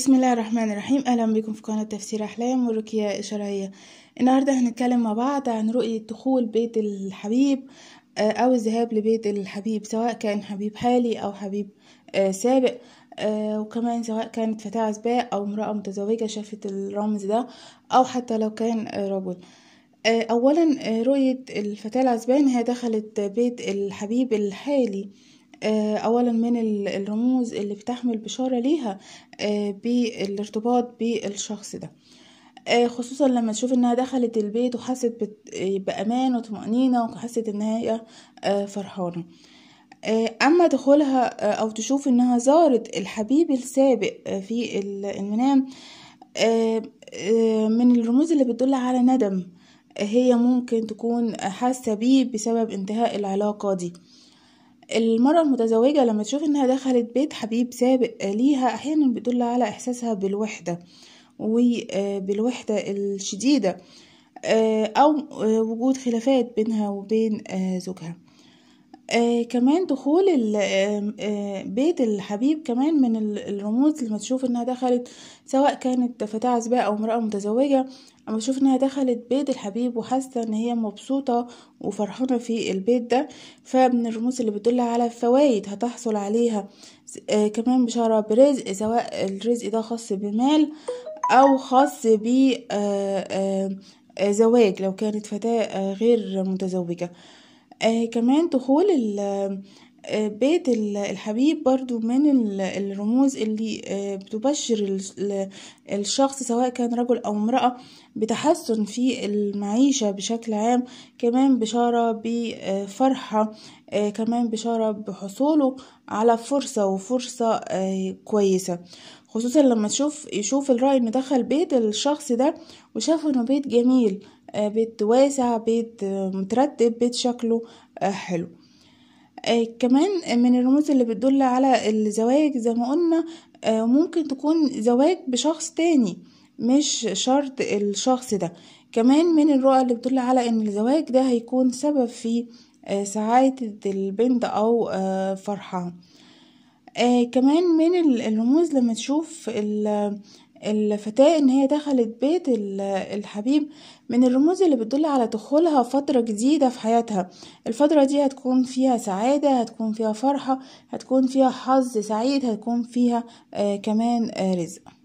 بسم الله الرحمن الرحيم اهلا بكم في قناه تفسير احلام والرؤيه الشرعيه النهارده هنتكلم مع بعض عن رؤيه دخول بيت الحبيب آه، او الذهاب لبيت الحبيب سواء كان حبيب حالي او حبيب آه، سابق آه، وكمان سواء كانت فتاة عزباء او امرأة متزوجة شافت الرمز ده او حتى لو كان رجل اولا رؤية الفتاة العزباء هي دخلت بيت الحبيب الحالي آه، أولا من الرموز اللي بتحمل بشارة ليها آه، بالارتباط بالشخص ده آه، خصوصا لما تشوف انها دخلت البيت وحست بامان وطمأنينة وحست ان هي فرحانة اما دخولها او تشوف انها زارت الحبيب السابق في المنام من الرموز اللي بتدل على ندم هي ممكن تكون حاسة بيه بسبب انتهاء العلاقة دي المرأة المتزوجة لما تشوف إنها دخلت بيت حبيب سابق ليها أحيانا بتدل على إحساسها بالوحدة وبالوحدة آه، الشديدة آه، أو آه، وجود خلافات بينها وبين زوجها آه كمان دخول آه،, آه بيت الحبيب كمان من الرموز لما تشوف انها دخلت سواء كانت فتاة عزباء او امرأة متزوجة اما تشوف انها دخلت بيت الحبيب وحاسة ان هي مبسوطة وفرحانة في البيت ده فمن الرموز اللي بتدل على فوائد هتحصل عليها آه كمان بشارة برزق سواء الرزق ده خاص بمال او خاص ب آه، آه، زواج لو كانت فتاة غير متزوجة آه، كمان دخول بيت الحبيب برضو من الرموز اللي آه، بتبشر الشخص سواء كان رجل أو امرأة بتحسن في المعيشة بشكل عام كمان بشارة بفرحة آه، كمان بشارة بحصوله على فرصة وفرصة آه، كويسة خصوصا لما تشوف يشوف الرأي انه دخل بيت الشخص ده وشاف انه بيت جميل بيت واسع بيت مترتب بيت شكله حلو آه كمان من الرموز اللي بتدل على الزواج زي ما قلنا آه ممكن تكون زواج بشخص تاني مش شرط الشخص ده كمان من الرؤى اللي بتدل على ان الزواج ده هيكون سبب في آه، سعادة البنت او آه، فرحها آه كمان من الرموز لما تشوف الفتاة إن هي دخلت بيت الحبيب من الرموز اللي بتدل على دخولها فترة جديدة في حياتها الفترة دي هتكون فيها سعادة هتكون فيها فرحة هتكون فيها حظ سعيد هتكون فيها آه، كمان آه، رزق